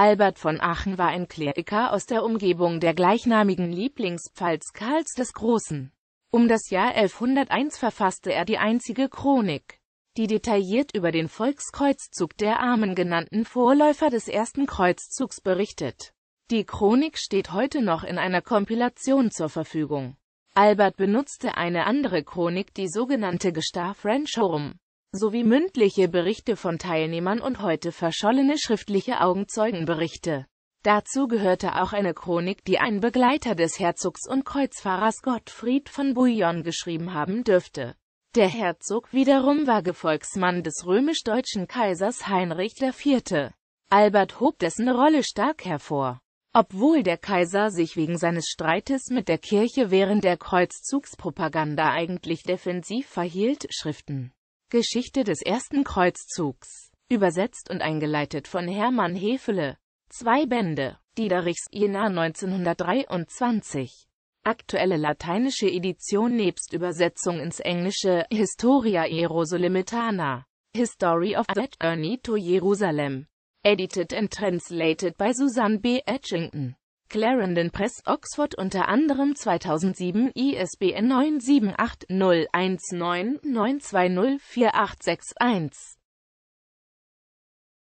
Albert von Aachen war ein Kleriker aus der Umgebung der gleichnamigen Lieblingspfalz Karls des Großen. Um das Jahr 1101 verfasste er die einzige Chronik, die detailliert über den Volkskreuzzug der Armen genannten Vorläufer des ersten Kreuzzugs berichtet. Die Chronik steht heute noch in einer Kompilation zur Verfügung. Albert benutzte eine andere Chronik, die sogenannte Gestar Franchorum sowie mündliche Berichte von Teilnehmern und heute verschollene schriftliche Augenzeugenberichte. Dazu gehörte auch eine Chronik, die ein Begleiter des Herzogs und Kreuzfahrers Gottfried von Bouillon geschrieben haben dürfte. Der Herzog wiederum war Gefolgsmann des römisch-deutschen Kaisers Heinrich IV. Albert hob dessen Rolle stark hervor. Obwohl der Kaiser sich wegen seines Streites mit der Kirche während der Kreuzzugspropaganda eigentlich defensiv verhielt, Schriften Geschichte des ersten Kreuzzugs, übersetzt und eingeleitet von Hermann Hefele. Zwei Bände, Diederichs, Jena 1923. Aktuelle lateinische Edition nebst Übersetzung ins Englische, Historia Jerusalemitana, History of the Journey to Jerusalem, edited and translated by Susan B. Edgington. Clarendon Press, Oxford unter anderem 2007, ISBN 978